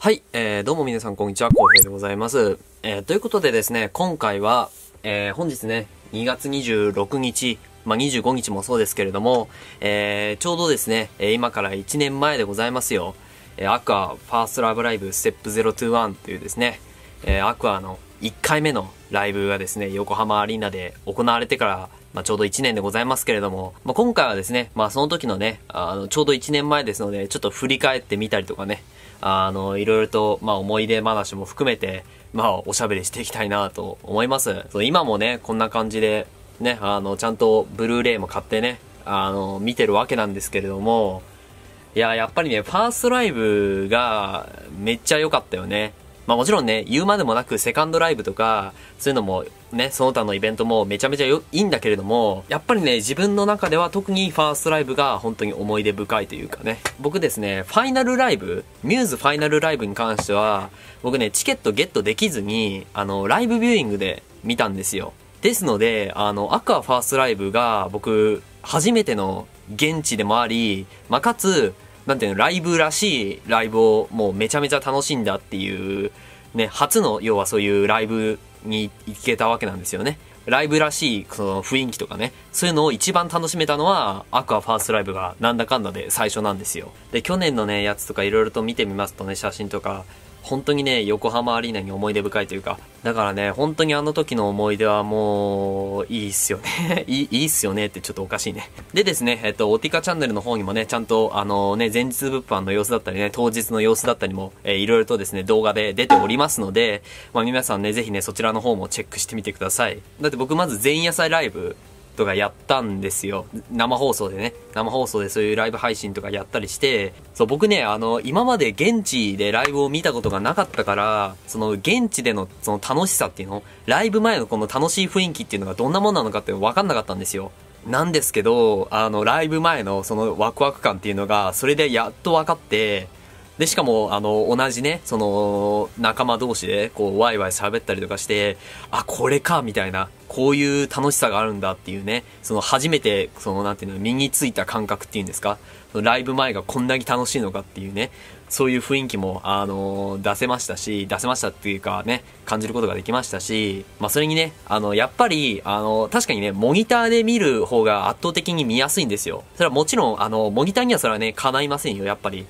はい、えー、どうも皆さんこんにちは、こうへいでございます。えー、ということでですね、今回は、えー、本日ね、2月26日、まあ、25日もそうですけれども、えー、ちょうどですね、え今から1年前でございますよ、えー、アクアファーストラブライブステップ021というですね、えー、アクアの1回目のライブがですね、横浜アリーナで行われてから、まあ、ちょうど1年でございますけれども、まあ、今回はですね、まあ、その時のね、あの、ちょうど1年前ですので、ちょっと振り返ってみたりとかね、あの、いろいろと、まあ、思い出話も含めて、まあ、おしゃべりしていきたいなと思います。そう今もね、こんな感じで、ね、あの、ちゃんとブルーレイも買ってね、あの、見てるわけなんですけれども、いや、やっぱりね、ファーストライブがめっちゃ良かったよね。まあもちろんね、言うまでもなくセカンドライブとか、そういうのもね、その他のイベントもめちゃめちゃいいんだけれども、やっぱりね、自分の中では特にファーストライブが本当に思い出深いというかね。僕ですね、ファイナルライブ、ミューズファイナルライブに関しては、僕ね、チケットゲットできずに、あの、ライブビューイングで見たんですよ。ですので、あの、アクアファーストライブが僕、初めての現地でもあり、まあ、かつ、なんていうの、ライブらしいライブをもうめちゃめちゃ楽しんだっていう、ね、初の要はそういうライブに行けたわけなんですよね。ライブらしいその雰囲気とかね、そういうのを一番楽しめたのは、アクアファーストライブがなんだかんだで最初なんですよ。で、去年のね、やつとか色々と見てみますとね、写真とか、本当にね、横浜アリーナに思い出深いというか、だからね、本当にあの時の思い出はもう、いいっすよね。いい、いいっすよねってちょっとおかしいね。でですね、えっと、オティカチャンネルの方にもね、ちゃんと、あのね、前日物販の様子だったりね、当日の様子だったりも、えー、いろいろとですね、動画で出ておりますので、まあ皆さんね、ぜひね、そちらの方もチェックしてみてください。だって僕まず前夜祭ライブ、トがやったんですよ。生放送でね。生放送でそういうライブ配信とかやったりして、そう、僕ね、あの、今まで現地でライブを見たことがなかったから、その現地でのその楽しさっていうのライブ前のこの楽しい雰囲気っていうのがどんなもんなのかって分かんなかったんですよ。なんですけど、あの、ライブ前のそのワクワク感っていうのが、それでやっと分かって、で、しかも、あの、同じね、その、仲間同士で、こう、ワイワイ喋ったりとかして、あ、これか、みたいな、こういう楽しさがあるんだっていうね、その、初めて、その、なんていうの、身についた感覚っていうんですか、ライブ前がこんなに楽しいのかっていうね、そういう雰囲気も、あの出せましたし、出せましたっていうかね、感じることができましたし、まあ、それにね、あの、やっぱり、あの、確かにね、モニターで見る方が圧倒的に見やすいんですよ。それはもちろん、あの、モニターにはそれはね、叶いませんよ、やっぱり。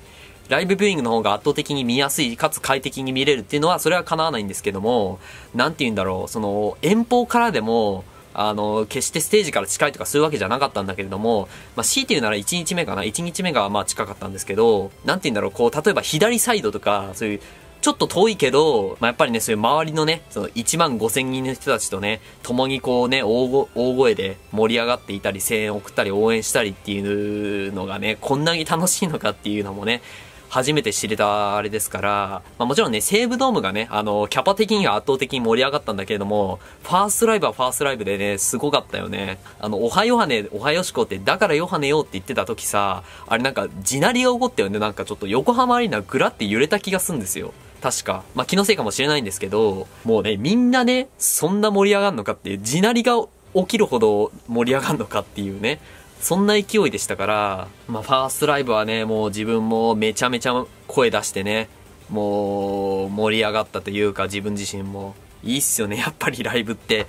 ライブビューイングの方が圧倒的に見やすい、かつ快適に見れるっていうのは、それは叶わないんですけども、なんて言うんだろう、その、遠方からでも、あの、決してステージから近いとかするわけじゃなかったんだけれども、まあ、強いて言うなら1日目かな、1日目がまあ近かったんですけど、なんて言うんだろう、こう、例えば左サイドとか、そういう、ちょっと遠いけど、まあ、やっぱりね、そういう周りのね、その1万5千人の人たちとね、共にこうね、大声で盛り上がっていたり、声援を送ったり、応援したりっていうのがね、こんなに楽しいのかっていうのもね、初めて知れたあれですから、まあ、もちろんね、西武ドームがね、あの、キャパ的には圧倒的に盛り上がったんだけれども、ファーストライブはファーストライブでね、すごかったよね。あの、おはよはね、おはよしこって、だからヨハネよって言ってた時さ、あれなんか、地鳴りが起こったよね。なんかちょっと横浜アリーナぐらって揺れた気がすんですよ。確か。まあ、気のせいかもしれないんですけど、もうね、みんなね、そんな盛り上がるのかっていう、地鳴りが起きるほど盛り上がるのかっていうね。そんな勢いでしたから、まあ、ファーストライブはね、もう自分もめちゃめちゃ声出してね、もう盛り上がったというか自分自身もいいっすよねやっぱりライブって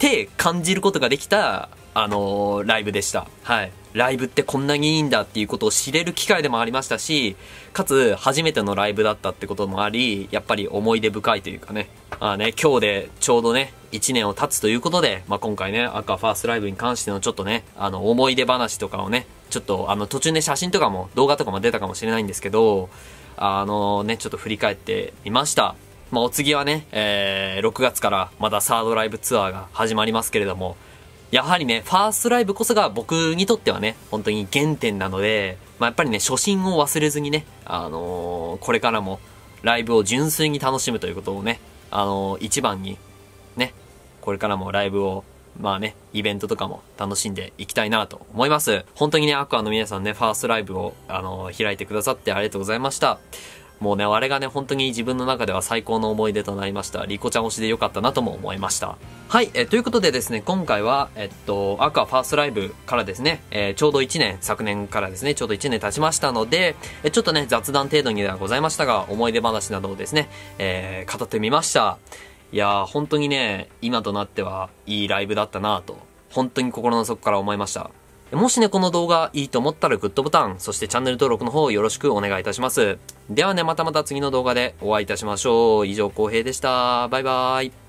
て感じることができた、あのー、ライブでした。はい。ライブってこんなにいいんだっていうことを知れる機会でもありましたし、かつ初めてのライブだったってこともあり、やっぱり思い出深いというかね。まあね、今日でちょうどね、1年を経つということで、まあ、今回ね、赤ファーストライブに関してのちょっとね、あの、思い出話とかをね、ちょっとあの、途中で写真とかも動画とかも出たかもしれないんですけど、あのね、ちょっと振り返ってみました。まあ、お次はね、えー、6月からまたサードライブツアーが始まりますけれども、やはりね、ファーストライブこそが僕にとってはね、本当に原点なので、まあ、やっぱりね、初心を忘れずにね、あのー、これからもライブを純粋に楽しむということをね、あのー、一番に、ね、これからもライブを、まあね、イベントとかも楽しんでいきたいなと思います。本当にね、アクアの皆さんね、ファーストライブを、あのー、開いてくださってありがとうございました。もうね、あれがね、本当に自分の中では最高の思い出となりました。リコちゃん推しで良かったなとも思いました。はい、えということでですね、今回は、えっと、アクアファーストライブからですね、えー、ちょうど1年、昨年からですね、ちょうど1年経ちましたので、えちょっとね、雑談程度にではございましたが、思い出話などをですね、えー、語ってみました。いやー、本当にね、今となっては、いいライブだったなと、本当に心の底から思いました。もしね、この動画いいと思ったらグッドボタン、そしてチャンネル登録の方よろしくお願いいたします。ではね、またまた次の動画でお会いいたしましょう。以上、浩平でした。バイバーイ。